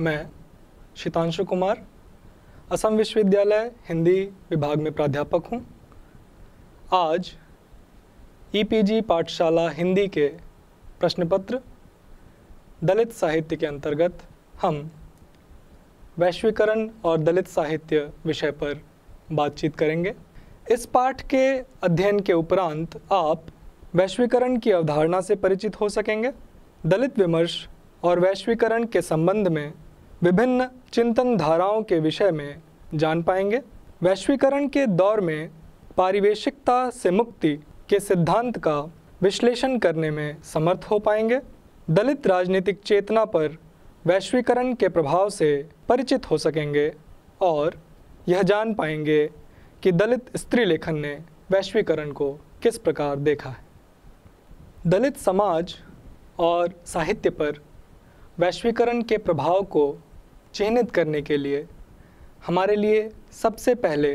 मैं शीतांशु कुमार असम विश्वविद्यालय हिंदी विभाग में प्राध्यापक हूँ आज ईपीजी e पाठशाला हिंदी के प्रश्नपत्र दलित साहित्य के अंतर्गत हम वैश्वीकरण और दलित साहित्य विषय पर बातचीत करेंगे इस पाठ के अध्ययन के उपरांत आप वैश्वीकरण की अवधारणा से परिचित हो सकेंगे दलित विमर्श और वैश्वीकरण के संबंध में विभिन्न चिंतन धाराओं के विषय में जान पाएंगे वैश्वीकरण के दौर में पारिवेशिकता से मुक्ति के सिद्धांत का विश्लेषण करने में समर्थ हो पाएंगे दलित राजनीतिक चेतना पर वैश्वीकरण के प्रभाव से परिचित हो सकेंगे और यह जान पाएंगे कि दलित स्त्री लेखन ने वैश्वीकरण को किस प्रकार देखा है दलित समाज और साहित्य पर वैश्वीकरण के प्रभाव को चिन्हित करने के लिए हमारे लिए सबसे पहले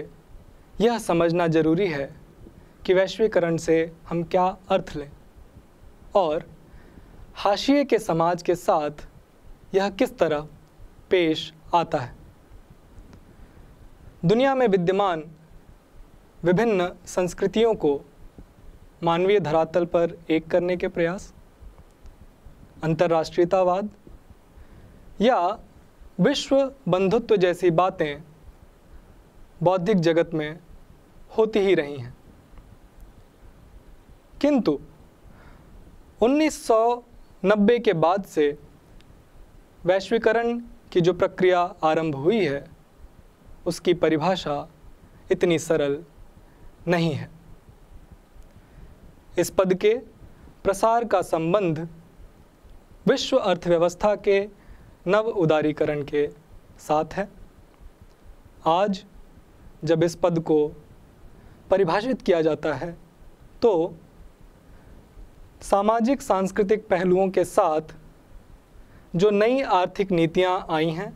यह समझना ज़रूरी है कि वैश्वीकरण से हम क्या अर्थ लें और हाशिए के समाज के साथ यह किस तरह पेश आता है दुनिया में विद्यमान विभिन्न संस्कृतियों को मानवीय धरातल पर एक करने के प्रयास अंतर्राष्ट्रीयतावाद या विश्व बंधुत्व जैसी बातें बौद्धिक जगत में होती ही रही हैं किंतु 1990 के बाद से वैश्वीकरण की जो प्रक्रिया आरंभ हुई है उसकी परिभाषा इतनी सरल नहीं है इस पद के प्रसार का संबंध विश्व अर्थव्यवस्था के नव उदारीकरण के साथ है आज जब इस पद को परिभाषित किया जाता है तो सामाजिक सांस्कृतिक पहलुओं के साथ जो नई आर्थिक नीतियां आई हैं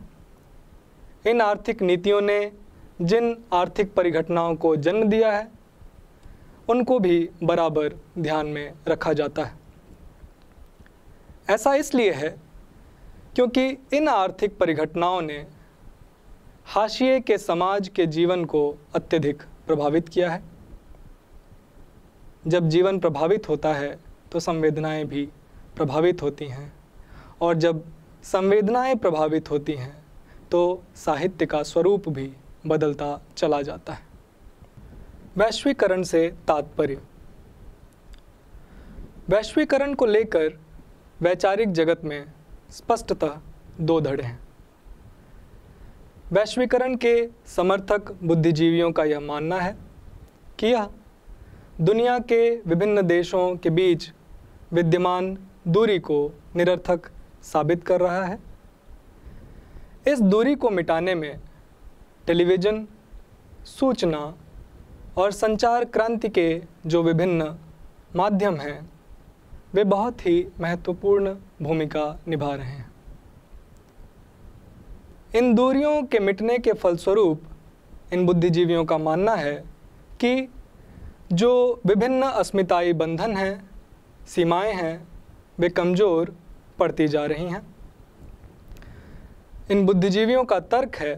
इन आर्थिक नीतियों ने जिन आर्थिक परिघटनाओं को जन्म दिया है उनको भी बराबर ध्यान में रखा जाता है ऐसा इसलिए है क्योंकि इन आर्थिक परिघटनाओं ने हाशिए के समाज के जीवन को अत्यधिक प्रभावित किया है जब जीवन प्रभावित होता है तो संवेदनाएं भी प्रभावित होती हैं और जब संवेदनाएं प्रभावित होती हैं तो साहित्य का स्वरूप भी बदलता चला जाता है वैश्वीकरण से तात्पर्य वैश्वीकरण को लेकर वैचारिक जगत में स्पष्टतः दो धड़े हैं वैश्वीकरण के समर्थक बुद्धिजीवियों का यह मानना है कि यह दुनिया के विभिन्न देशों के बीच विद्यमान दूरी को निरर्थक साबित कर रहा है इस दूरी को मिटाने में टेलीविज़न सूचना और संचार क्रांति के जो विभिन्न माध्यम हैं वे बहुत ही महत्वपूर्ण भूमिका निभा रहे हैं इन दूरियों के मिटने के फलस्वरूप इन बुद्धिजीवियों का मानना है कि जो विभिन्न अस्मिताई बंधन हैं सीमाएं हैं वे कमज़ोर पड़ती जा रही हैं इन बुद्धिजीवियों का तर्क है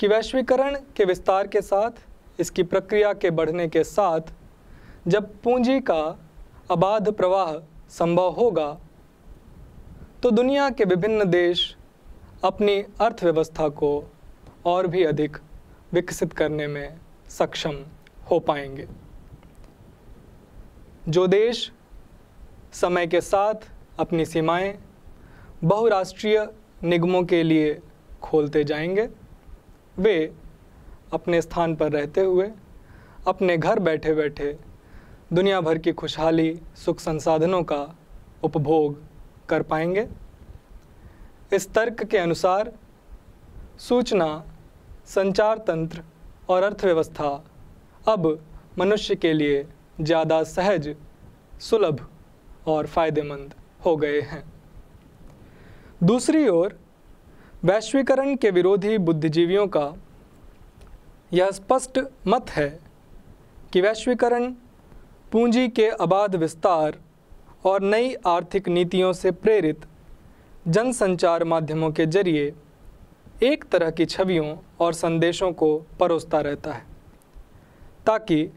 कि वैश्वीकरण के विस्तार के साथ इसकी प्रक्रिया के बढ़ने के साथ जब पूंजी का अबाध प्रवाह संभव होगा तो दुनिया के विभिन्न देश अपनी अर्थव्यवस्था को और भी अधिक विकसित करने में सक्षम हो पाएंगे जो देश समय के साथ अपनी सीमाएं बहुराष्ट्रीय निगमों के लिए खोलते जाएंगे वे अपने स्थान पर रहते हुए अपने घर बैठे बैठे दुनिया भर की खुशहाली सुख संसाधनों का उपभोग कर पाएंगे इस तर्क के अनुसार सूचना संचार तंत्र और अर्थव्यवस्था अब मनुष्य के लिए ज़्यादा सहज सुलभ और फ़ायदेमंद हो गए हैं दूसरी ओर वैश्वीकरण के विरोधी बुद्धिजीवियों का यह स्पष्ट मत है कि वैश्वीकरण पूंजी के अबाध विस्तार और नई आर्थिक नीतियों से प्रेरित जनसंचार माध्यमों के जरिए एक तरह की छवियों और संदेशों को परोसता रहता है ताकि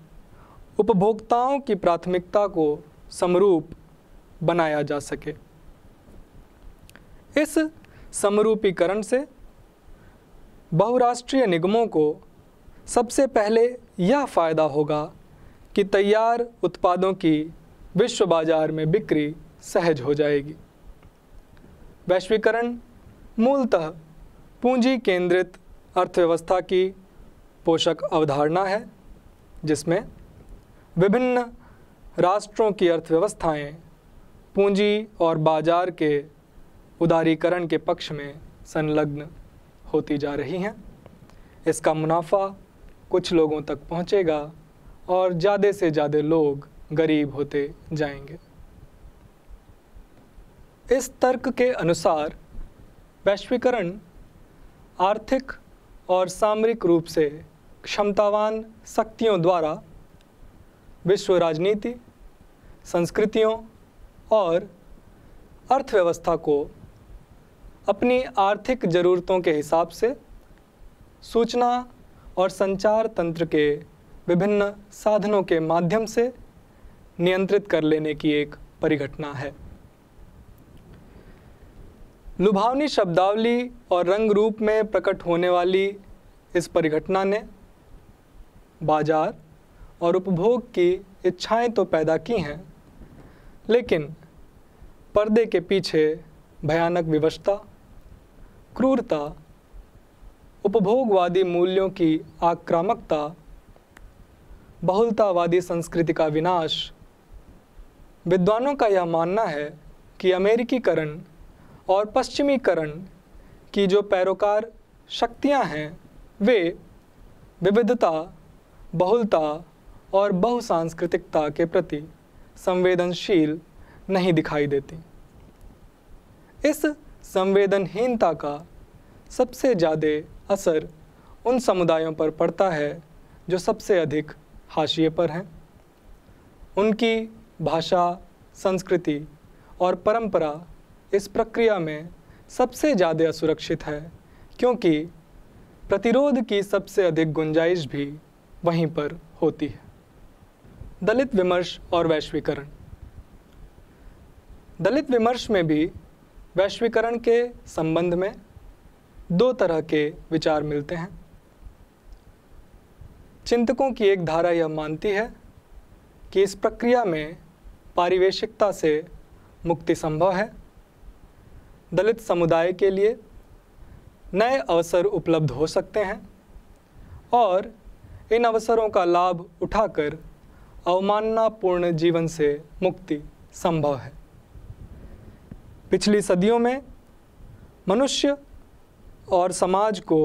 उपभोक्ताओं की प्राथमिकता को समरूप बनाया जा सके इस समरूपीकरण से बहुराष्ट्रीय निगमों को सबसे पहले यह फ़ायदा होगा कि तैयार उत्पादों की विश्व बाजार में बिक्री सहज हो जाएगी वैश्वीकरण मूलतः पूंजी केंद्रित अर्थव्यवस्था की पोषक अवधारणा है जिसमें विभिन्न राष्ट्रों की अर्थव्यवस्थाएं पूंजी और बाजार के उदारीकरण के पक्ष में संलग्न होती जा रही हैं इसका मुनाफा कुछ लोगों तक पहुंचेगा और ज़्यादा से ज़्यादा लोग गरीब होते जाएंगे इस तर्क के अनुसार वैश्वीकरण आर्थिक और सामरिक रूप से क्षमतावान शक्तियों द्वारा विश्व राजनीति संस्कृतियों और अर्थव्यवस्था को अपनी आर्थिक ज़रूरतों के हिसाब से सूचना और संचार तंत्र के विभिन्न साधनों के माध्यम से नियंत्रित कर लेने की एक परिघटना है लुभावनी शब्दावली और रंग रूप में प्रकट होने वाली इस परिघटना ने बाजार और उपभोग की इच्छाएं तो पैदा की हैं लेकिन पर्दे के पीछे भयानक विवशता क्रूरता उपभोगवादी मूल्यों की आक्रामकता बहुलतावादी संस्कृति का विनाश विद्वानों का यह मानना है कि अमेरिकीकरण और पश्चिमीकरण की जो पैरोकार शक्तियां हैं वे विविधता बहुलता और बहुसांस्कृतिकता के प्रति संवेदनशील नहीं दिखाई देती इस संवेदनहीनता का सबसे ज़्यादा असर उन समुदायों पर पड़ता है जो सबसे अधिक हाशिए पर हैं उनकी भाषा संस्कृति और परंपरा इस प्रक्रिया में सबसे ज़्यादा असुरक्षित है क्योंकि प्रतिरोध की सबसे अधिक गुंजाइश भी वहीं पर होती है दलित विमर्श और वैश्वीकरण दलित विमर्श में भी वैश्वीकरण के संबंध में दो तरह के विचार मिलते हैं चिंतकों की एक धारा यह मानती है कि इस प्रक्रिया में पारिवेशिकता से मुक्ति संभव है दलित समुदाय के लिए नए अवसर उपलब्ध हो सकते हैं और इन अवसरों का लाभ उठाकर अवमाननापूर्ण जीवन से मुक्ति संभव है पिछली सदियों में मनुष्य और समाज को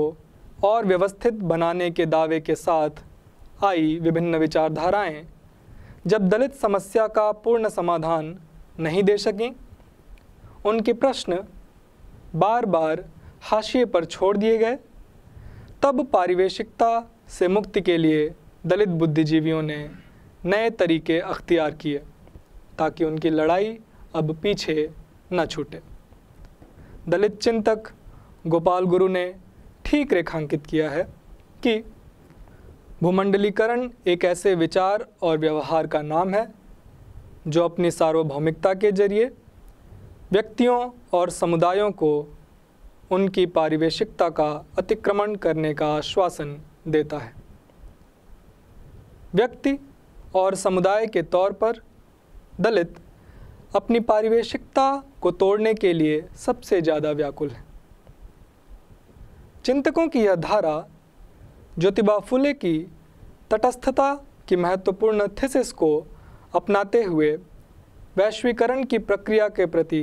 और व्यवस्थित बनाने के दावे के साथ आई विभिन्न विचारधाराएं जब दलित समस्या का पूर्ण समाधान नहीं दे सकें उनके प्रश्न बार बार हाशिए पर छोड़ दिए गए तब पारिवेशिकता से मुक्ति के लिए दलित बुद्धिजीवियों ने नए तरीके अख्तियार किए ताकि उनकी लड़ाई अब पीछे न छूटे दलित चिंतक गोपाल गुरु ने ठीक रेखांकित किया है कि भूमंडलीकरण एक ऐसे विचार और व्यवहार का नाम है जो अपनी सार्वभौमिकता के जरिए व्यक्तियों और समुदायों को उनकी पारिवेशिकता का अतिक्रमण करने का आश्वासन देता है व्यक्ति और समुदाय के तौर पर दलित अपनी पारिवेशिकता को तोड़ने के लिए सबसे ज़्यादा व्याकुल है चिंतकों की यह धारा ज्योतिबा फुले की तटस्थता की महत्वपूर्ण थीसिस को अपनाते हुए वैश्वीकरण की प्रक्रिया के प्रति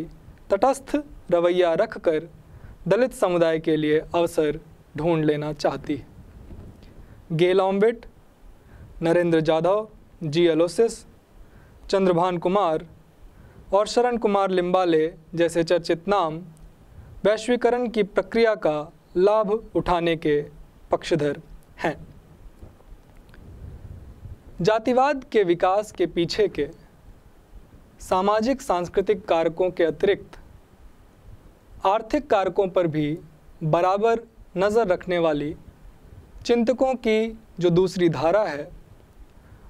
तटस्थ रवैया रखकर दलित समुदाय के लिए अवसर ढूंढ लेना चाहती Gail Omvedt Narendra Jadhav G Aloysius Chandrabhan Kumar और शरण कुमार लिम्बाले जैसे चर्चित नाम वैश्वीकरण की प्रक्रिया का लाभ उठाने के पक्षधर हैं जातिवाद के विकास के पीछे के सामाजिक सांस्कृतिक कारकों के अतिरिक्त आर्थिक कारकों पर भी बराबर नज़र रखने वाली चिंतकों की जो दूसरी धारा है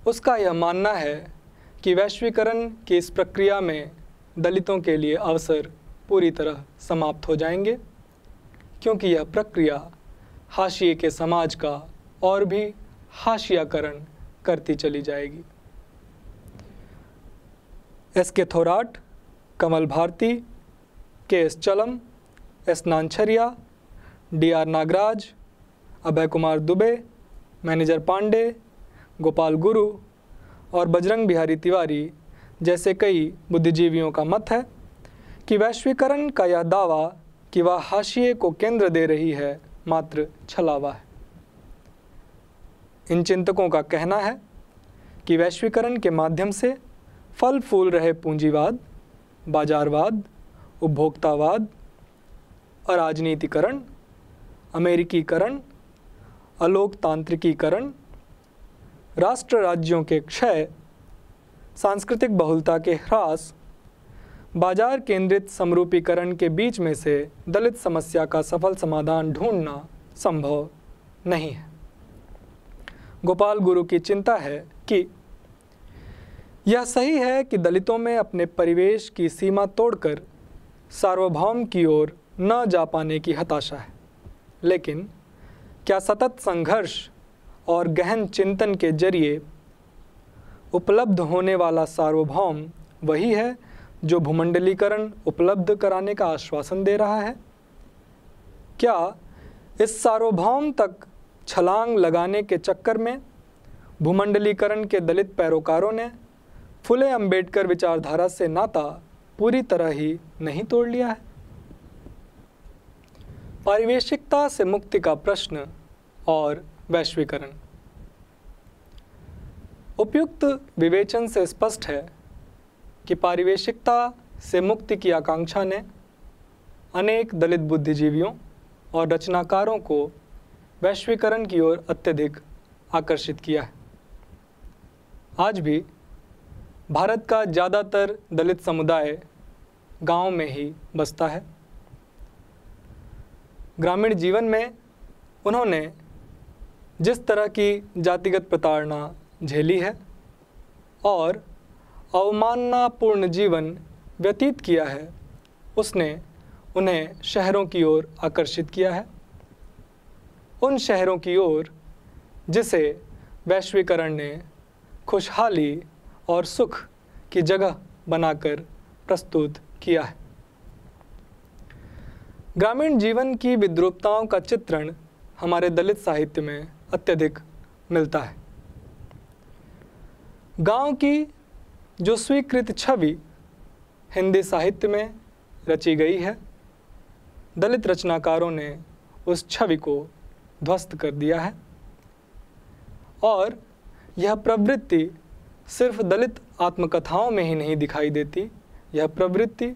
उसका यह मानना है कि वैश्वीकरण की इस प्रक्रिया में दलितों के लिए अवसर पूरी तरह समाप्त हो जाएंगे क्योंकि यह प्रक्रिया हाशिए के समाज का और भी हाशियाकरण करती चली जाएगी एस के थोराट कमल Bharti K S Chalam S Nancharia D R Nagaraj Abhay Kumar Dubey Manager Pandey Gopal Guru और बजरंग बिहारी तिवारी जैसे कई बुद्धिजीवियों का मत है कि वैश्वीकरण का यह दावा कि वह हाशिए को केंद्र दे रही है मात्र छलावा है इन चिंतकों का कहना है कि वैश्वीकरण के माध्यम से फल फूल रहे पूंजीवाद बाजारवाद उपभोक्तावाद अराजनीतिकरण अमेरिकीकरण अलोकतांत्रिकीकरण राष्ट्र राज्यों के क्षय सांस्कृतिक बहुलता के ह्रास बाजार केंद्रित समरूपीकरण के बीच में से दलित समस्या का सफल समाधान ढूंढना संभव नहीं है गोपाल गुरु की चिंता है कि यह सही है कि दलितों में अपने परिवेश की सीमा तोड़कर सार्वभौम की ओर न जा पाने की हताशा है लेकिन क्या सतत संघर्ष और गहन चिंतन के जरिए उपलब्ध होने वाला सार्वभौम वही है जो भूमंडलीकरण उपलब्ध कराने का आश्वासन दे रहा है क्या इस सार्वभौम तक छलांग लगाने के चक्कर में भूमंडलीकरण के दलित पैरोकारों ने फुले अंबेडकर विचारधारा से नाता पूरी तरह ही नहीं तोड़ लिया है पारिवेशिकता से मुक्ति का प्रश्न और वैश्वीकरण उपयुक्त विवेचन से स्पष्ट है कि पारिवेशिकता से मुक्ति की आकांक्षा ने अनेक दलित बुद्धिजीवियों और रचनाकारों को वैश्वीकरण की ओर अत्यधिक आकर्षित किया है आज भी भारत का ज़्यादातर दलित समुदाय गांव में ही बसता है ग्रामीण जीवन में उन्होंने जिस तरह की जातिगत प्रताड़ना झेली है और अवमाननापूर्ण जीवन व्यतीत किया है उसने उन्हें शहरों की ओर आकर्षित किया है उन शहरों की ओर जिसे वैश्वीकरण ने खुशहाली और सुख की जगह बनाकर प्रस्तुत किया है ग्रामीण जीवन की विद्रूपताओं का चित्रण हमारे दलित साहित्य में अत्यधिक मिलता है गांव की जो स्वीकृत छवि हिंदी साहित्य में रची गई है दलित रचनाकारों ने उस छवि को ध्वस्त कर दिया है और यह प्रवृत्ति सिर्फ दलित आत्मकथाओं में ही नहीं दिखाई देती यह प्रवृत्ति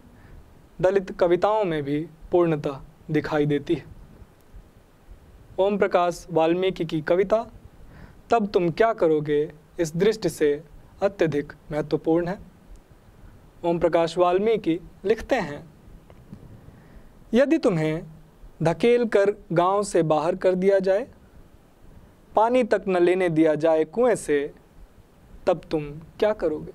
दलित कविताओं में भी पूर्णतः दिखाई देती है ओम प्रकाश वाल्मीकि की कविता तब तुम क्या करोगे इस दृष्टि से अत्यधिक महत्वपूर्ण है ओम प्रकाश वाल्मीकि लिखते हैं यदि तुम्हें धकेल कर गाँव से बाहर कर दिया जाए पानी तक न लेने दिया जाए कुएं से तब तुम क्या करोगे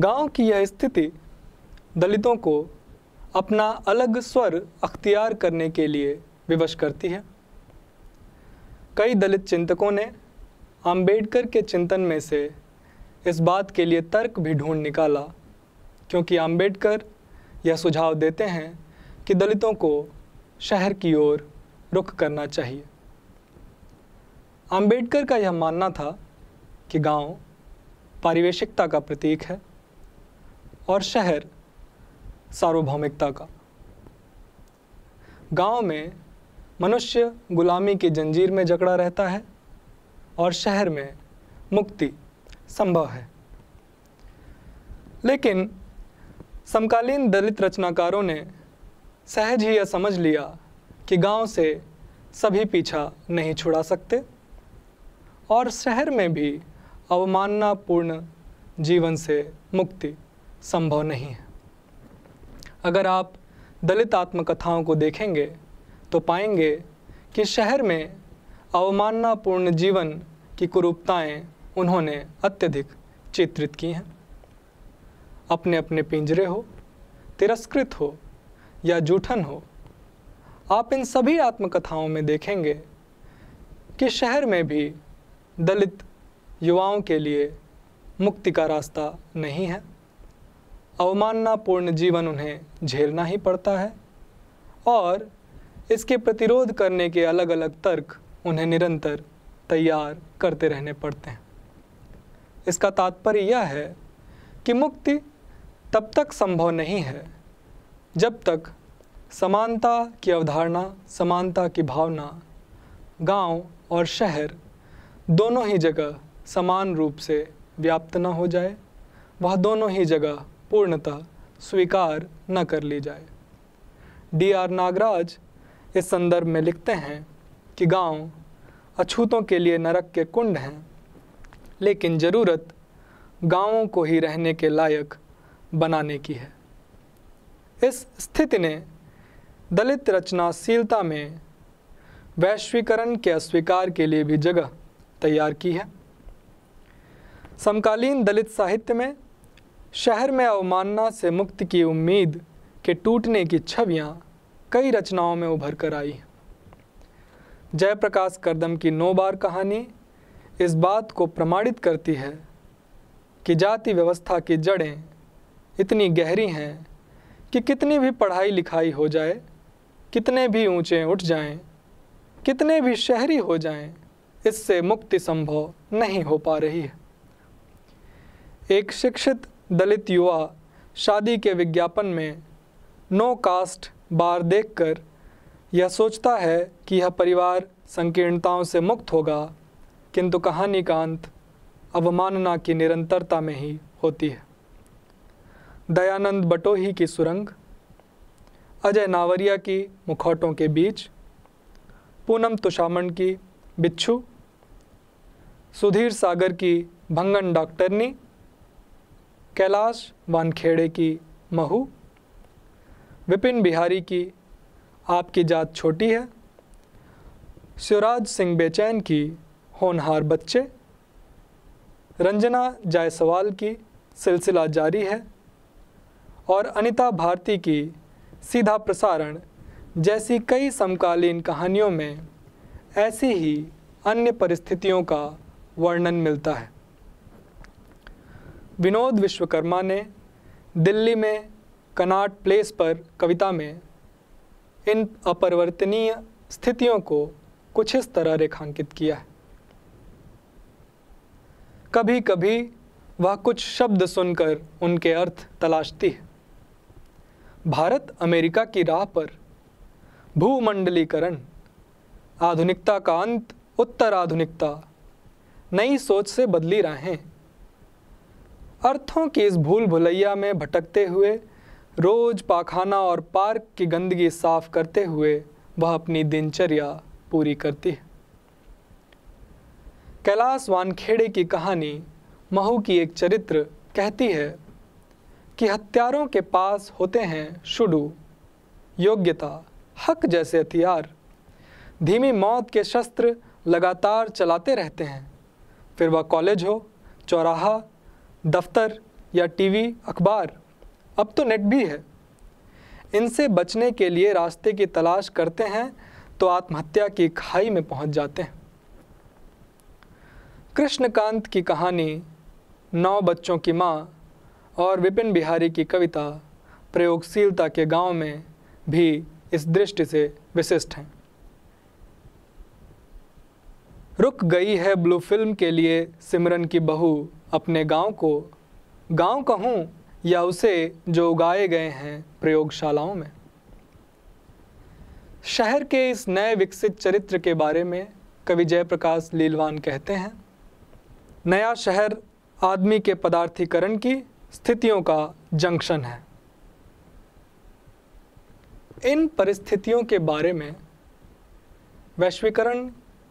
गांव की यह स्थिति दलितों को अपना अलग स्वर अख्तियार करने के लिए विवश करती है कई दलित चिंतकों ने आम्बेडकर के चिंतन में से इस बात के लिए तर्क भी ढूंढ निकाला क्योंकि आम्बेडकर यह सुझाव देते हैं कि दलितों को शहर की ओर रुख करना चाहिए आम्बेडकर का यह मानना था कि गांव पारिवेशिकता का प्रतीक है और शहर सार्वभौमिकता का गांव में मनुष्य गुलामी की जंजीर में जकड़ा रहता है और शहर में मुक्ति संभव है लेकिन समकालीन दलित रचनाकारों ने सहज ही यह समझ लिया कि गांव से सभी पीछा नहीं छुड़ा सकते और शहर में भी अवमाननापूर्ण जीवन से मुक्ति संभव नहीं है अगर आप दलित आत्मकथाओं को देखेंगे तो पाएंगे कि शहर में अवमाननापूर्ण जीवन की कुरूपताएं उन्होंने अत्यधिक चित्रित की हैं अपने अपने पिंजरे हो तिरस्कृत हो या जूठन हो आप इन सभी आत्मकथाओं में देखेंगे कि शहर में भी दलित युवाओं के लिए मुक्ति का रास्ता नहीं है अवमाननापूर्ण जीवन उन्हें झेलना ही पड़ता है और इसके प्रतिरोध करने के अलग अलग तर्क उन्हें निरंतर तैयार करते रहने पड़ते हैं इसका तात्पर्य यह है कि मुक्ति तब तक संभव नहीं है जब तक समानता की अवधारणा समानता की भावना गांव और शहर दोनों ही जगह समान रूप से व्याप्त न हो जाए वह दोनों ही जगह पूर्णतः स्वीकार न कर ली जाए डी आर नागराज इस संदर्भ में लिखते हैं कि गांव अछूतों के लिए नरक के कुंड हैं लेकिन ज़रूरत गांवों को ही रहने के लायक बनाने की है इस स्थिति ने दलित रचनाशीलता में वैश्वीकरण के अस्वीकार के लिए भी जगह तैयार की है समकालीन दलित साहित्य में शहर में अवमानना से मुक्त की उम्मीद के टूटने की छवियां कई रचनाओं में उभर कर आई जयप्रकाश करदम की नौ बार कहानी इस बात को प्रमाणित करती है कि जाति व्यवस्था की जड़ें इतनी गहरी हैं कि कितनी भी पढ़ाई लिखाई हो जाए कितने भी ऊंचे उठ जाएं, कितने भी शहरी हो जाएं, इससे मुक्ति संभव नहीं हो पा रही है एक शिक्षित दलित युवा शादी के विज्ञापन में नो कास्ट बार देखकर यह सोचता है कि यह परिवार संकीर्णताओं से मुक्त होगा किंतु कहानी का अंत अवमानना की निरंतरता में ही होती है दयानंद बटोही की सुरंग अजय नावरिया की मुखौटों के बीच पूनम तुषामण की बिच्छू सुधीर सागर की भंगन डॉक्टरनी कैलाश वानखेड़े की महू विपिन बिहारी की आपकी जात छोटी है शिवराज सिंह बेचैन की होनहार बच्चे रंजना जायसवाल की सिलसिला जारी है और अनिता भारती की सीधा प्रसारण जैसी कई समकालीन कहानियों में ऐसी ही अन्य परिस्थितियों का वर्णन मिलता है विनोद विश्वकर्मा ने दिल्ली में कनाट प्लेस पर कविता में इन अपरिवर्तनीय स्थितियों को कुछ इस तरह रेखांकित किया है कभी कभी वह कुछ शब्द सुनकर उनके अर्थ तलाशती है भारत अमेरिका की राह पर भूमंडलीकरण आधुनिकता का अंत उत्तर आधुनिकता नई सोच से बदली राहें अर्थों की इस भूल भुलैया में भटकते हुए रोज पाखाना और पार्क की गंदगी साफ करते हुए वह अपनी दिनचर्या पूरी करती है कैलाश वानखेड़े की कहानी महू की एक चरित्र कहती है कि हथियारों के पास होते हैं शुडू योग्यता हक जैसे हथियार धीमी मौत के शस्त्र लगातार चलाते रहते हैं फिर वह कॉलेज हो चौराहा दफ्तर या टीवी अखबार अब तो नेट भी है इनसे बचने के लिए रास्ते की तलाश करते हैं तो आत्महत्या की खाई में पहुंच जाते हैं कृष्णकांत की कहानी नौ बच्चों की माँ और विपिन बिहारी की कविता प्रयोगशीलता के गांव में भी इस दृष्टि से विशिष्ट हैं रुक गई है ब्लू फिल्म के लिए सिमरन की बहू अपने गांव को गांव कहूँ या उसे जो उगाए गए हैं प्रयोगशालाओं में शहर के इस नए विकसित चरित्र के बारे में कवि जयप्रकाश लीलवान कहते हैं नया शहर आदमी के पदार्थीकरण की स्थितियों का जंक्शन है इन परिस्थितियों के बारे में वैश्वीकरण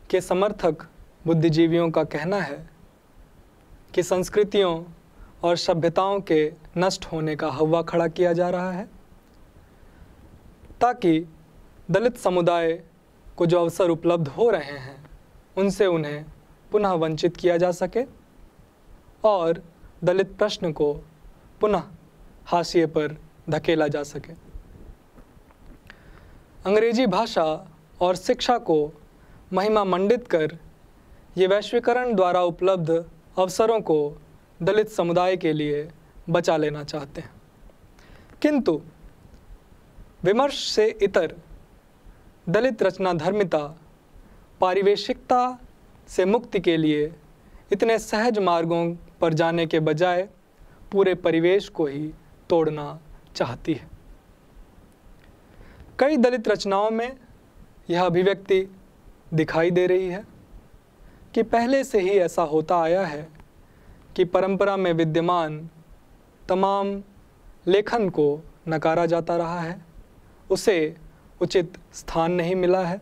के समर्थक बुद्धिजीवियों का कहना है कि संस्कृतियों और सभ्यताओं के नष्ट होने का हवा खड़ा किया जा रहा है ताकि दलित समुदाय को जो अवसर उपलब्ध हो रहे हैं उनसे उन्हें पुनः वंचित किया जा सके और दलित प्रश्न को पुनः हाशिए पर धकेला जा सके अंग्रेजी भाषा और शिक्षा को महिमा मंडित कर ये वैश्वीकरण द्वारा उपलब्ध अवसरों को दलित समुदाय के लिए बचा लेना चाहते हैं किंतु विमर्श से इतर दलित रचना धर्मिता पारिवेशिकता से मुक्ति के लिए इतने सहज मार्गों पर जाने के बजाय पूरे परिवेश को ही तोड़ना चाहती है कई दलित रचनाओं में यह अभिव्यक्ति दिखाई दे रही है कि पहले से ही ऐसा होता आया है कि परंपरा में विद्यमान तमाम लेखन को नकारा जाता रहा है उसे उचित स्थान नहीं मिला है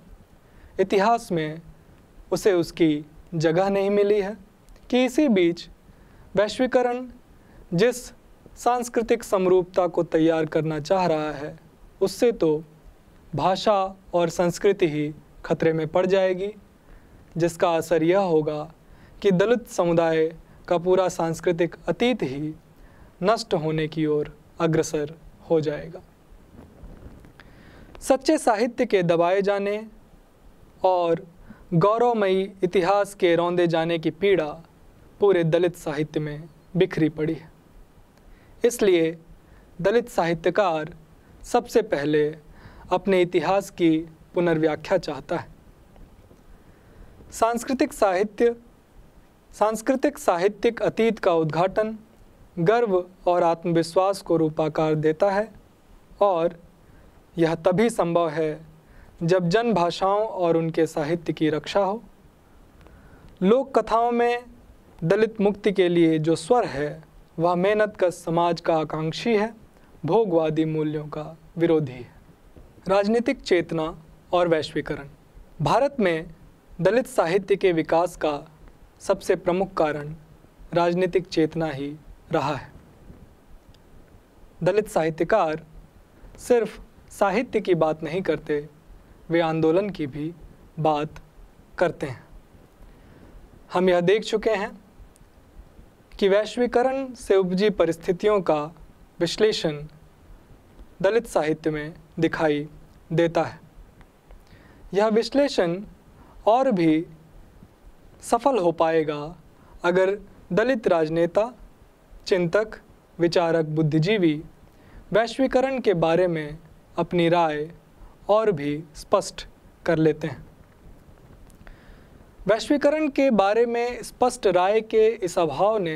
इतिहास में उसे उसकी जगह नहीं मिली है कि इसी बीच वैश्वीकरण जिस सांस्कृतिक समरूपता को तैयार करना चाह रहा है उससे तो भाषा और संस्कृति ही खतरे में पड़ जाएगी जिसका असर यह होगा कि दलित समुदाय का पूरा सांस्कृतिक अतीत ही नष्ट होने की ओर अग्रसर हो जाएगा सच्चे साहित्य के दबाए जाने और गौरवमयी इतिहास के रौंदे जाने की पीड़ा पूरे दलित साहित्य में बिखरी पड़ी है इसलिए दलित साहित्यकार सबसे पहले अपने इतिहास की पुनर्व्याख्या चाहता है सांस्कृतिक साहित्य सांस्कृतिक साहित्यिक अतीत का उद्घाटन गर्व और आत्मविश्वास को रूपाकार देता है और यह तभी संभव है जब जन भाषाओं और उनके साहित्य की रक्षा हो लोक कथाओं में दलित मुक्ति के लिए जो स्वर है वह मेहनत का समाज का आकांक्षी है भोगवादी मूल्यों का विरोधी है राजनीतिक चेतना और वैश्वीकरण भारत में दलित साहित्य के विकास का सबसे प्रमुख कारण राजनीतिक चेतना ही रहा है दलित साहित्यकार सिर्फ साहित्य की बात नहीं करते वे आंदोलन की भी बात करते हैं हम यह देख चुके हैं कि वैश्वीकरण से उपजी परिस्थितियों का विश्लेषण दलित साहित्य में दिखाई देता है यह विश्लेषण और भी सफल हो पाएगा अगर दलित राजनेता चिंतक विचारक बुद्धिजीवी वैश्वीकरण के बारे में अपनी राय और भी स्पष्ट कर लेते हैं वैश्वीकरण के बारे में स्पष्ट राय के इस अभाव ने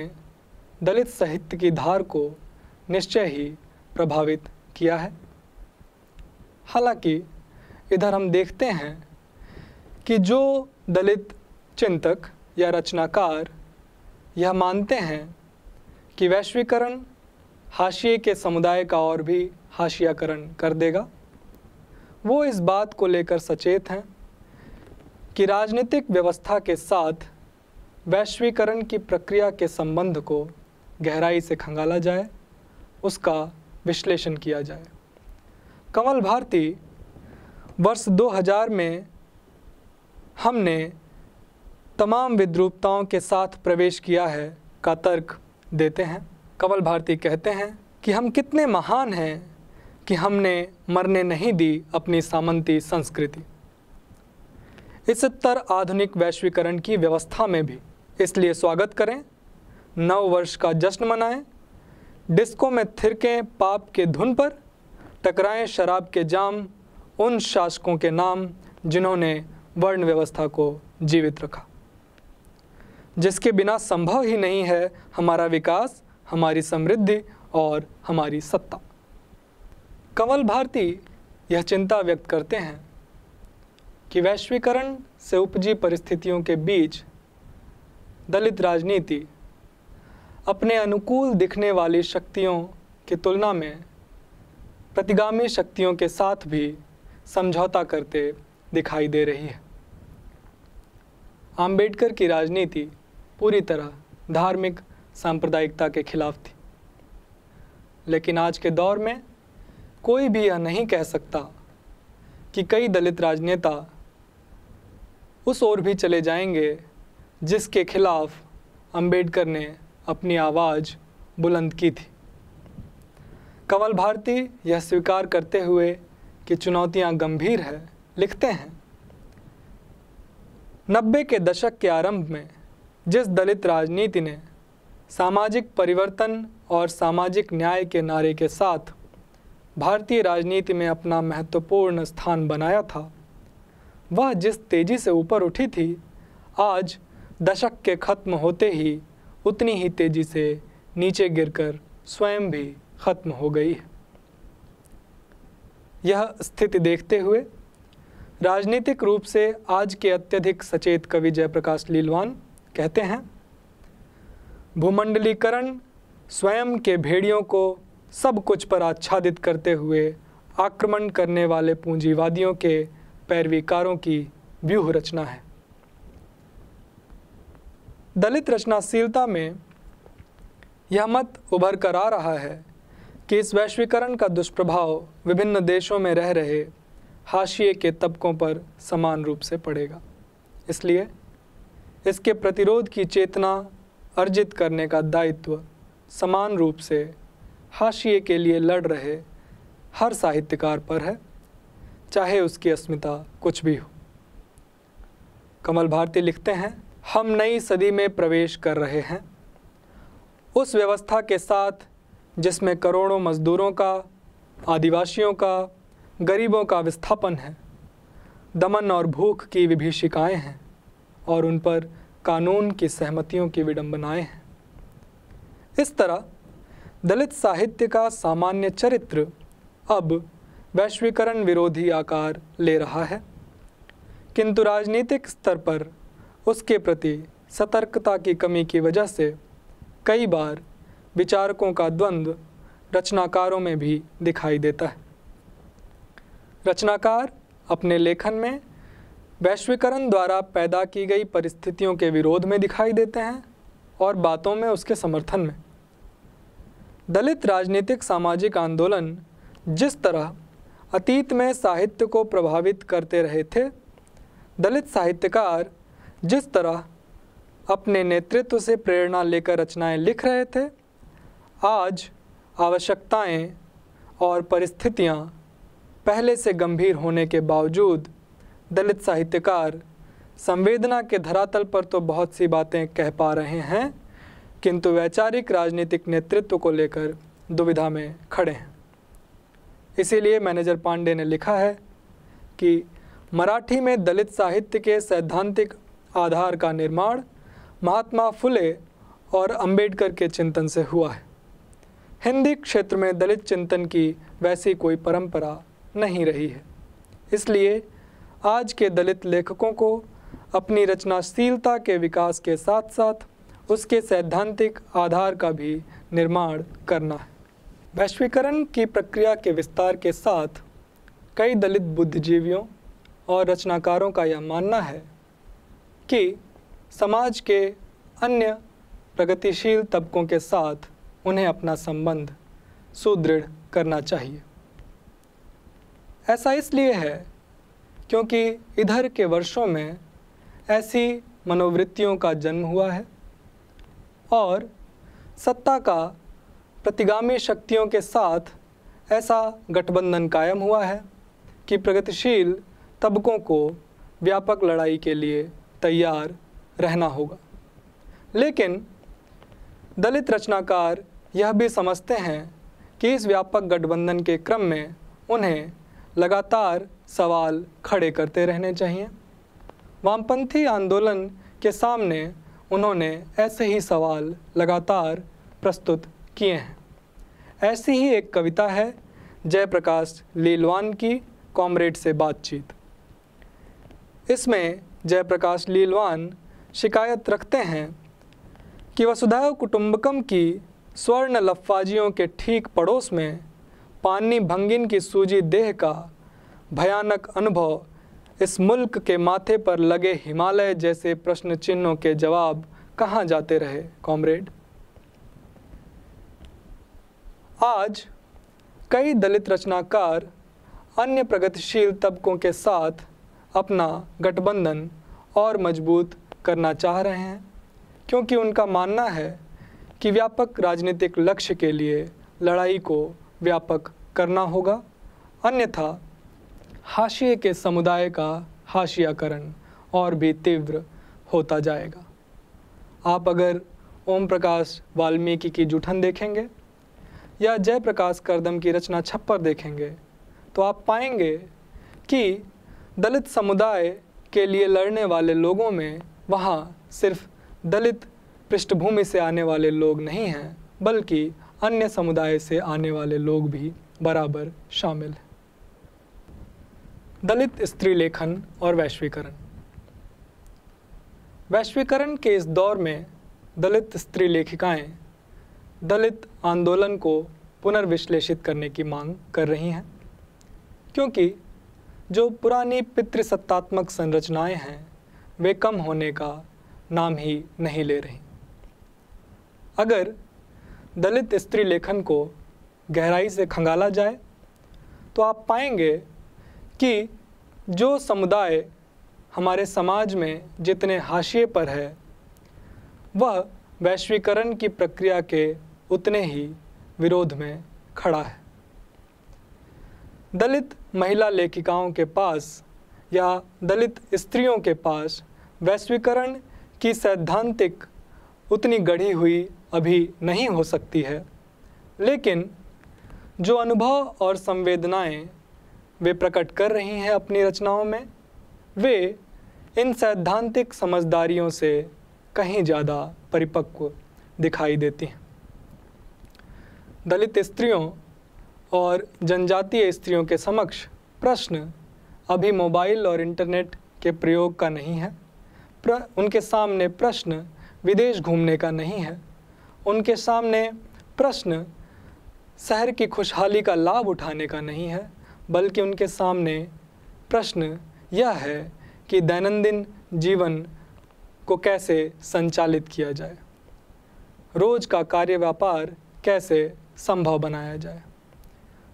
दलित साहित्य की धार को निश्चय ही प्रभावित किया है हालांकि इधर हम देखते हैं कि जो दलित चिंतक या रचनाकार यह मानते हैं कि वैश्वीकरण हाशिए के समुदाय का और भी हाशियाकरण कर देगा वो इस बात को लेकर सचेत हैं कि राजनीतिक व्यवस्था के साथ वैश्वीकरण की प्रक्रिया के संबंध को गहराई से खंगाला जाए उसका विश्लेषण किया जाए कंवल भारती वर्ष 2000 में हमने तमाम विद्रूपताओं के साथ प्रवेश किया है का तर्क देते हैं कंवल भारती कहते हैं कि हम कितने महान हैं कि हमने मरने नहीं दी अपनी सामंती संस्कृति इस तर आधुनिक वैश्वीकरण की व्यवस्था में भी इसलिए स्वागत करें नव वर्ष का जश्न मनाएं डिस्को में थिरकें पाप के धुन पर टकराएं शराब के जाम उन शासकों के नाम जिन्होंने वर्ण व्यवस्था को जीवित रखा जिसके बिना संभव ही नहीं है हमारा विकास हमारी समृद्धि और हमारी सत्ता कंवल भारती यह चिंता व्यक्त करते हैं कि वैश्वीकरण से उपजी परिस्थितियों के बीच दलित राजनीति अपने अनुकूल दिखने वाली शक्तियों की तुलना में प्रतिगामी शक्तियों के साथ भी समझौता करते दिखाई दे रही है आम्बेडकर की राजनीति पूरी तरह धार्मिक सांप्रदायिकता के खिलाफ थी लेकिन आज के दौर में कोई भी यह नहीं कह सकता कि कई दलित राजनेता उस ओर भी चले जाएंगे जिसके खिलाफ अंबेडकर ने अपनी आवाज़ बुलंद की थी कंवल भारती यह स्वीकार करते हुए कि चुनौतियां गंभीर है लिखते हैं नब्बे के दशक के आरंभ में जिस दलित राजनीति ने सामाजिक परिवर्तन और सामाजिक न्याय के नारे के साथ भारतीय राजनीति में अपना महत्वपूर्ण स्थान बनाया था वह जिस तेजी से ऊपर उठी थी आज दशक के ख़त्म होते ही उतनी ही तेज़ी से नीचे गिरकर स्वयं भी ख़त्म हो गई है यह स्थिति देखते हुए राजनीतिक रूप से आज के अत्यधिक सचेत कवि जयप्रकाश लीलवान कहते हैं भूमंडलीकरण स्वयं के भेड़ियों को सब कुछ पर आच्छादित करते हुए आक्रमण करने वाले पूंजीवादियों के पैरवीकारों की व्यूह रचना है दलित रचनाशीलता में यह मत उभर कर आ रहा है कि इस वैश्वीकरण का दुष्प्रभाव विभिन्न देशों में रह रहे हाशिए के तबकों पर समान रूप से पड़ेगा इसलिए इसके प्रतिरोध की चेतना अर्जित करने का दायित्व समान रूप से हाशिए के लिए लड़ रहे हर साहित्यकार पर है चाहे उसकी अस्मिता कुछ भी हो कमल भारती लिखते हैं हम नई सदी में प्रवेश कर रहे हैं उस व्यवस्था के साथ जिसमें करोड़ों मजदूरों का आदिवासियों का गरीबों का विस्थापन है दमन और भूख की विभीषिकाएं हैं और उन पर कानून की सहमतियों की विडंबनाएं हैं इस तरह दलित साहित्य का सामान्य चरित्र अब वैश्वीकरण विरोधी आकार ले रहा है किंतु राजनीतिक स्तर पर उसके प्रति सतर्कता की कमी की वजह से कई बार विचारकों का द्वंद्व रचनाकारों में भी दिखाई देता है रचनाकार अपने लेखन में वैश्वीकरण द्वारा पैदा की गई परिस्थितियों के विरोध में दिखाई देते हैं और बातों में उसके समर्थन में दलित राजनीतिक सामाजिक आंदोलन जिस तरह अतीत में साहित्य को प्रभावित करते रहे थे दलित साहित्यकार जिस तरह अपने नेतृत्व से प्रेरणा लेकर रचनाएं लिख रहे थे आज आवश्यकताएं और परिस्थितियां पहले से गंभीर होने के बावजूद दलित साहित्यकार संवेदना के धरातल पर तो बहुत सी बातें कह पा रहे हैं किंतु वैचारिक राजनीतिक नेतृत्व को लेकर दुविधा में खड़े हैं इसीलिए मैनेजर पांडे ने लिखा है कि मराठी में दलित साहित्य के सैद्धांतिक आधार का निर्माण महात्मा फुले और अंबेडकर के चिंतन से हुआ है हिंदी क्षेत्र में दलित चिंतन की वैसी कोई परंपरा नहीं रही है इसलिए आज के दलित लेखकों को अपनी रचनाशीलता के विकास के साथ साथ उसके सैद्धांतिक आधार का भी निर्माण करना है वैश्वीकरण की प्रक्रिया के विस्तार के साथ कई दलित बुद्धिजीवियों और रचनाकारों का यह मानना है कि समाज के अन्य प्रगतिशील तबकों के साथ उन्हें अपना संबंध सुदृढ़ करना चाहिए ऐसा इसलिए है क्योंकि इधर के वर्षों में ऐसी मनोवृत्तियों का जन्म हुआ है और सत्ता का प्रतिगामी शक्तियों के साथ ऐसा गठबंधन कायम हुआ है कि प्रगतिशील तबकों को व्यापक लड़ाई के लिए तैयार रहना होगा लेकिन दलित रचनाकार यह भी समझते हैं कि इस व्यापक गठबंधन के क्रम में उन्हें लगातार सवाल खड़े करते रहने चाहिए वामपंथी आंदोलन के सामने उन्होंने ऐसे ही सवाल लगातार प्रस्तुत किए हैं ऐसी ही एक कविता है जयप्रकाश लीलवान की कॉमरेड से बातचीत इसमें जयप्रकाश लीलवान शिकायत रखते हैं कि वसुधैव कुटुंबकम की स्वर्ण लफाजियों के ठीक पड़ोस में पानी भंगिन की सूजी देह का भयानक अनुभव इस मुल्क के माथे पर लगे हिमालय जैसे प्रश्न चिन्हों के जवाब कहाँ जाते रहे कॉमरेड आज कई दलित रचनाकार अन्य प्रगतिशील तबकों के साथ अपना गठबंधन और मजबूत करना चाह रहे हैं क्योंकि उनका मानना है कि व्यापक राजनीतिक लक्ष्य के लिए लड़ाई को व्यापक करना होगा अन्यथा हाशिए के समुदाय का हाशियाकरण और भी तीव्र होता जाएगा आप अगर ओम प्रकाश वाल्मीकि की जुठन देखेंगे या जयप्रकाश करदम की रचना छप्पर देखेंगे तो आप पाएंगे कि दलित समुदाय के लिए लड़ने वाले लोगों में वहाँ सिर्फ दलित पृष्ठभूमि से आने वाले लोग नहीं हैं बल्कि अन्य समुदाय से आने वाले लोग भी बराबर शामिल हैं दलित स्त्री लेखन और वैश्वीकरण वैश्वीकरण के इस दौर में दलित स्त्री लेखिकाएं दलित आंदोलन को पुनर्विश्लेषित करने की मांग कर रही हैं क्योंकि जो पुरानी पितृसत्तात्मक संरचनाएं हैं वे कम होने का नाम ही नहीं ले रही अगर दलित स्त्री लेखन को गहराई से खंगाला जाए तो आप पाएंगे कि जो समुदाय हमारे समाज में जितने हाशिए पर है वह वैश्वीकरण की प्रक्रिया के उतने ही विरोध में खड़ा है दलित महिला लेखिकाओं के पास या दलित स्त्रियों के पास वैश्वीकरण की सैद्धांतिक उतनी गढ़ी हुई अभी नहीं हो सकती है लेकिन जो अनुभव और संवेदनाएं वे प्रकट कर रही हैं अपनी रचनाओं में वे इन सैद्धांतिक समझदारियों से कहीं ज़्यादा परिपक्व दिखाई देती हैं दलित स्त्रियों और जनजातीय स्त्रियों के समक्ष प्रश्न अभी मोबाइल और इंटरनेट के प्रयोग का नहीं है प्र, उनके सामने प्रश्न विदेश घूमने का नहीं है उनके सामने प्रश्न शहर की खुशहाली का लाभ उठाने का नहीं है बल्कि उनके सामने प्रश्न यह है कि दैनंदिन जीवन को कैसे संचालित किया जाए रोज का कार्य व्यापार कैसे संभव बनाया जाए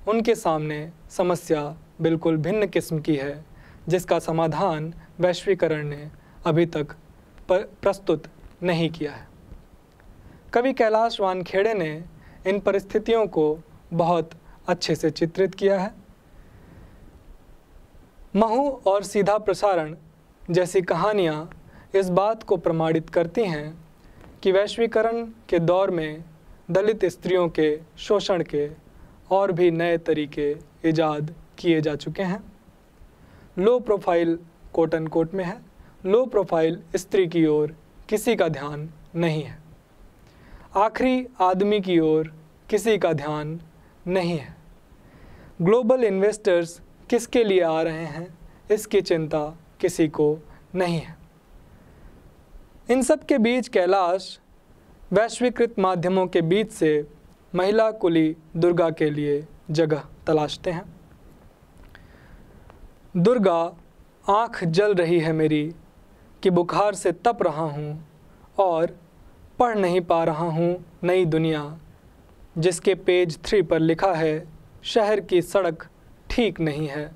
उनके सामने समस्या बिल्कुल भिन्न किस्म की है जिसका समाधान वैश्वीकरण ने अभी तक प्रस्तुत नहीं किया है कवि कैलाश वानखेड़े ने इन परिस्थितियों को बहुत अच्छे से चित्रित किया है महू और सीधा प्रसारण जैसी कहानियाँ इस बात को प्रमाणित करती हैं कि वैश्वीकरण के दौर में दलित स्त्रियों के शोषण के और भी नए तरीके ईजाद किए जा चुके हैं low profile quote end quote में है लो प्रोफाइल स्त्री की ओर किसी का ध्यान नहीं है आखिरी आदमी की ओर किसी का ध्यान नहीं है ग्लोबल इन्वेस्टर्स किसके लिए आ रहे हैं इसकी चिंता किसी को नहीं है इन सब के बीच कैलाश वैश्वीकृत माध्यमों के बीच से महिला कुली दुर्गा के लिए जगह तलाशते हैं दुर्गा आँख जल रही है मेरी कि बुखार से तप रहा हूँ और पढ़ नहीं पा रहा हूँ नई दुनिया जिसके पेज थ्री पर लिखा है शहर की सड़क ठीक नहीं है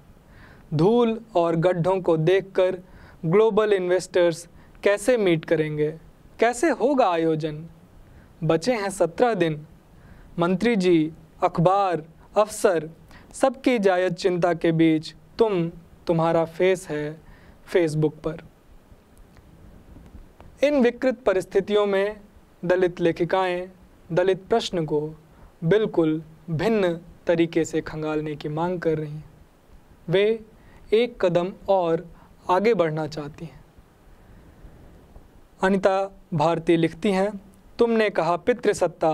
धूल और गड्ढों को देखकर ग्लोबल इन्वेस्टर्स कैसे मीट करेंगे कैसे होगा आयोजन बचे हैं सत्रह दिन मंत्री जी अखबार अफसर सबकी जायज चिंता के बीच तुम तुम्हारा फेस है फेसबुक पर इन विकृत परिस्थितियों में दलित लेखिकाएं दलित प्रश्न को बिल्कुल भिन्न तरीके से खंगालने की मांग कर रही हैं वे एक कदम और आगे बढ़ना चाहती हैं अनिता भारती लिखती हैं तुमने कहा पितृसत्ता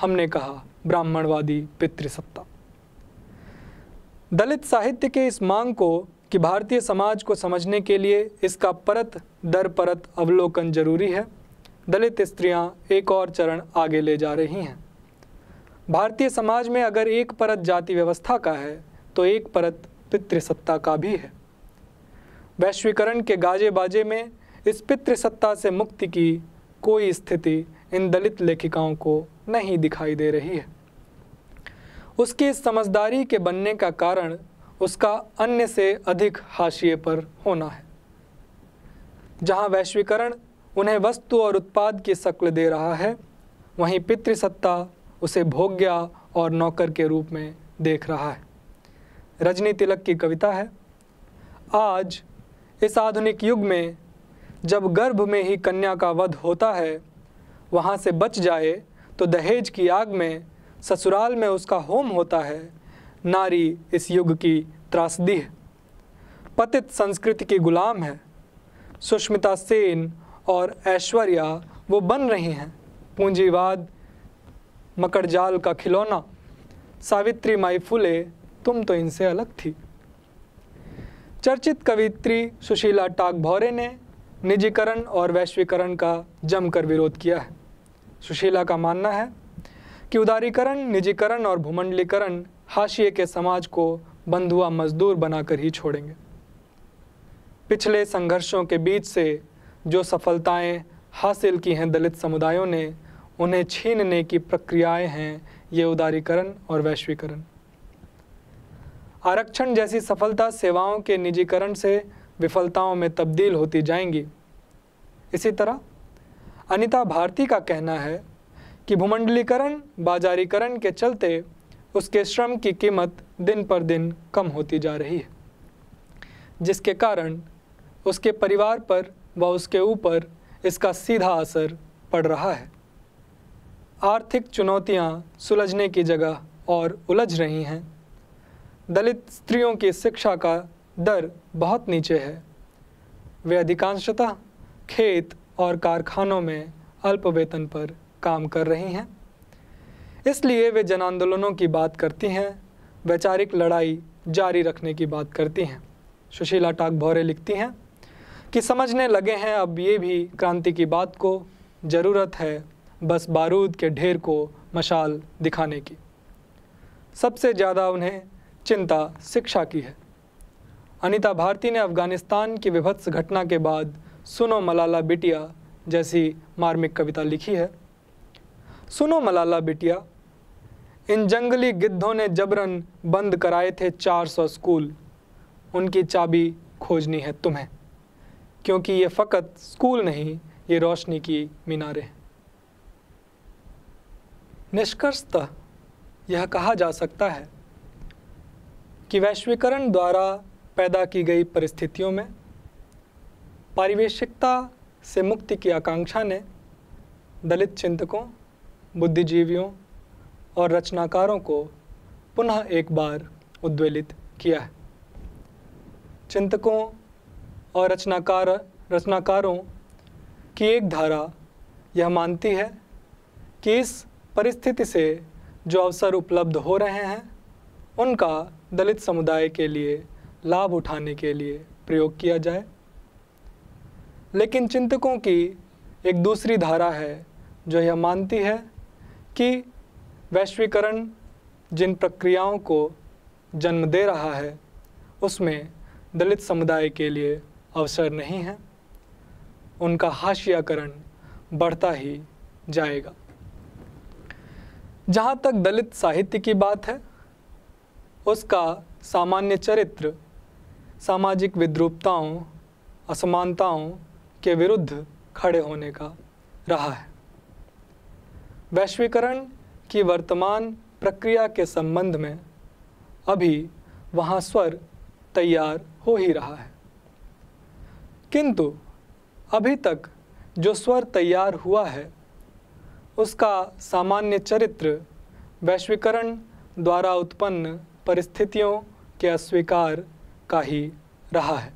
हमने कहा ब्राह्मणवादी पितृसत्ता दलित साहित्य के इस मांग को कि भारतीय समाज को समझने के लिए इसका परत दर परत अवलोकन जरूरी है दलित स्त्रियां एक और चरण आगे ले जा रही हैं भारतीय समाज में अगर एक परत जाति व्यवस्था का है तो एक परत पितृसत्ता का भी है वैश्वीकरण के गाजे बाजे में इस पितृसत्ता से मुक्ति की कोई स्थिति इन दलित लेखिकाओं को नहीं दिखाई दे रही है उसकी इस समझदारी के बनने का कारण उसका अन्य से अधिक हाशिए पर होना है जहाँ वैश्वीकरण उन्हें वस्तु और उत्पाद की शक्ल दे रहा है वहीं पितृसत्ता उसे भोग्या और नौकर के रूप में देख रहा है रजनी तिलक की कविता है आज इस आधुनिक युग में जब गर्भ में ही कन्या का वध होता है वहाँ से बच जाए तो दहेज की आग में ससुराल में उसका होम होता है नारी इस युग की त्रासदी है पतित संस्कृति की गुलाम है सुष्मिता सेन और ऐश्वर्या वो बन रही हैं पूंजीवाद मकर जाल का खिलौना सावित्री माई फूले तुम तो इनसे अलग थी चर्चित कवित्री सुशीला टाक भौरे ने निजीकरण और वैश्वीकरण का जमकर विरोध किया है सुशीला का मानना है कि उदारीकरण निजीकरण और भूमंडलीकरण हाशिए के समाज को बंधुआ मजदूर बनाकर ही छोड़ेंगे पिछले संघर्षों के बीच से जो सफलताएं हासिल की हैं दलित समुदायों ने उन्हें छीनने की प्रक्रियाएं हैं ये उदारीकरण और वैश्वीकरण आरक्षण जैसी सफलता सेवाओं के निजीकरण से विफलताओं में तब्दील होती जाएंगी इसी तरह अनिता भारती का कहना है कि भूमंडलीकरण बाजारीकरण के चलते उसके श्रम की कीमत दिन पर दिन कम होती जा रही है जिसके कारण उसके परिवार पर व उसके ऊपर इसका सीधा असर पड़ रहा है आर्थिक चुनौतियां सुलझने की जगह और उलझ रही हैं दलित स्त्रियों की शिक्षा का दर बहुत नीचे है वे अधिकांशतः खेत और कारखानों में अल्प वेतन पर काम कर रही हैं इसलिए वे जन आंदोलनों की बात करती हैं वैचारिक लड़ाई जारी रखने की बात करती हैं सुशीला टाक भौरे लिखती हैं कि समझने लगे हैं अब ये भी क्रांति की बात को ज़रूरत है बस बारूद के ढेर को मशाल दिखाने की सबसे ज़्यादा उन्हें चिंता शिक्षा की है अनीता भारती ने अफगानिस्तान की विभत्स घटना के बाद सुनो मलाला बिटिया जैसी मार्मिक कविता लिखी है सुनो मलाला बिटिया इन जंगली गिद्धों ने जबरन बंद कराए थे 400 स्कूल उनकी चाबी खोजनी है तुम्हें क्योंकि ये फ़कत स्कूल नहीं ये रोशनी की मीनारें निष्कर्षतः यह कहा जा सकता है कि वैश्वीकरण द्वारा पैदा की गई परिस्थितियों में पारिवेशिकता से मुक्ति की आकांक्षा ने दलित चिंतकों बुद्धिजीवियों और रचनाकारों को पुनः एक बार उद्वेलित किया है चिंतकों और रचनाकार रचनाकारों की एक धारा यह मानती है कि इस परिस्थिति से जो अवसर उपलब्ध हो रहे हैं उनका दलित समुदाय के लिए लाभ उठाने के लिए प्रयोग किया जाए लेकिन चिंतकों की एक दूसरी धारा है जो यह मानती है कि वैश्वीकरण जिन प्रक्रियाओं को जन्म दे रहा है उसमें दलित समुदाय के लिए अवसर नहीं है उनका हाशियाकरण बढ़ता ही जाएगा जहाँ तक दलित साहित्य की बात है उसका सामान्य चरित्र सामाजिक विद्रूपताओं असमानताओं के विरुद्ध खड़े होने का रहा है वैश्वीकरण की वर्तमान प्रक्रिया के संबंध में अभी वहाँ स्वर तैयार हो ही रहा है किंतु अभी तक जो स्वर तैयार हुआ है उसका सामान्य चरित्र वैश्वीकरण द्वारा उत्पन्न परिस्थितियों के अस्वीकार का ही रहा है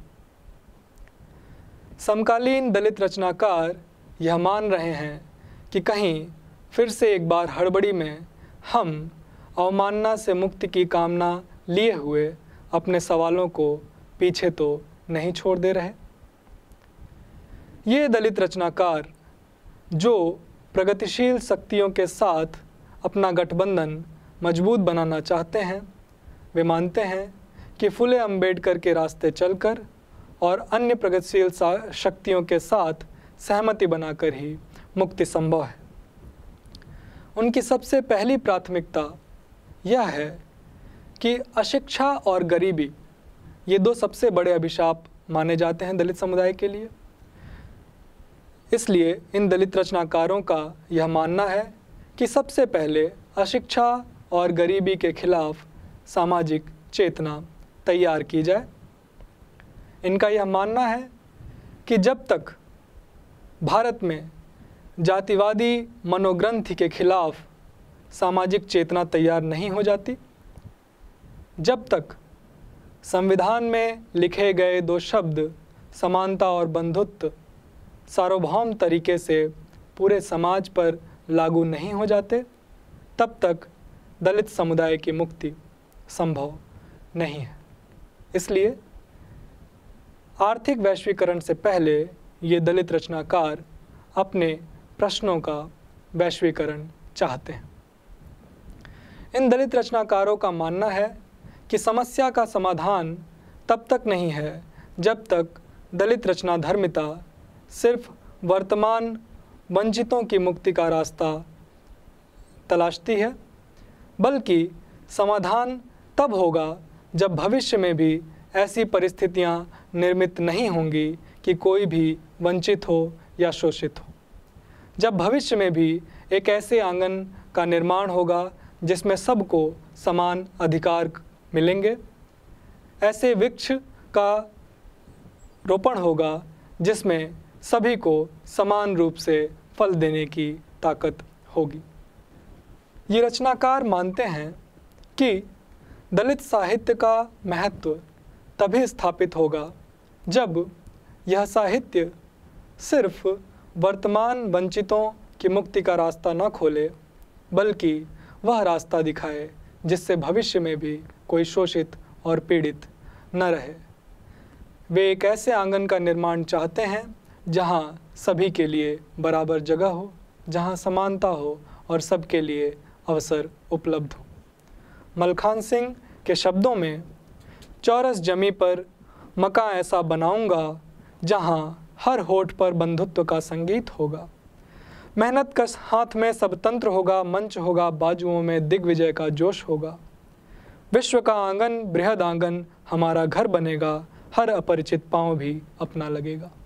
समकालीन दलित रचनाकार यह मान रहे हैं कि कहीं फिर से एक बार हड़बड़ी में हम अवमानना से मुक्ति की कामना लिए हुए अपने सवालों को पीछे तो नहीं छोड़ दे रहे ये दलित रचनाकार जो प्रगतिशील शक्तियों के साथ अपना गठबंधन मजबूत बनाना चाहते हैं वे मानते हैं कि फुले अम्बेडकर के रास्ते चलकर और अन्य प्रगतिशील शक्तियों के साथ सहमति बनाकर ही मुक्ति संभव है उनकी सबसे पहली प्राथमिकता यह है कि अशिक्षा और गरीबी ये दो सबसे बड़े अभिशाप माने जाते हैं दलित समुदाय के लिए इसलिए इन दलित रचनाकारों का यह मानना है कि सबसे पहले अशिक्षा और गरीबी के खिलाफ सामाजिक चेतना तैयार की जाए इनका यह मानना है कि जब तक भारत में जातिवादी मनोग्रंथ के खिलाफ सामाजिक चेतना तैयार नहीं हो जाती जब तक संविधान में लिखे गए दो शब्द समानता और बंधुत्व सार्वभौम तरीके से पूरे समाज पर लागू नहीं हो जाते तब तक दलित समुदाय की मुक्ति संभव नहीं है इसलिए आर्थिक वैश्वीकरण से पहले ये दलित रचनाकार अपने प्रश्नों का वैश्वीकरण चाहते हैं इन दलित रचनाकारों का मानना है कि समस्या का समाधान तब तक नहीं है जब तक दलित रचना धर्मिता सिर्फ वर्तमान वंचितों की मुक्ति का रास्ता तलाशती है बल्कि समाधान तब होगा जब भविष्य में भी ऐसी परिस्थितियां निर्मित नहीं होंगी कि कोई भी वंचित हो या शोषित हो जब भविष्य में भी एक ऐसे आंगन का निर्माण होगा जिसमें सबको समान अधिकार मिलेंगे ऐसे वृक्ष का रोपण होगा जिसमें सभी को समान रूप से फल देने की ताकत होगी ये रचनाकार मानते हैं कि दलित साहित्य का महत्व तभी स्थापित होगा जब यह साहित्य सिर्फ वर्तमान वंचितों की मुक्ति का रास्ता न खोले बल्कि वह रास्ता दिखाए जिससे भविष्य में भी कोई शोषित और पीड़ित न रहे वे एक ऐसे आंगन का निर्माण चाहते हैं जहाँ सभी के लिए बराबर जगह हो जहाँ समानता हो और सबके लिए अवसर उपलब्ध हो मलखान सिंह के शब्दों में चौरस जमी पर मका ऐसा बनाऊंगा जहाँ हर होठ पर बंधुत्व का संगीत होगा मेहनत का हाथ में सब तंत्र होगा मंच होगा बाजुओं में दिग्विजय का जोश होगा विश्व का आंगन बृहद आंगन हमारा घर बनेगा हर अपरिचित पांव भी अपना लगेगा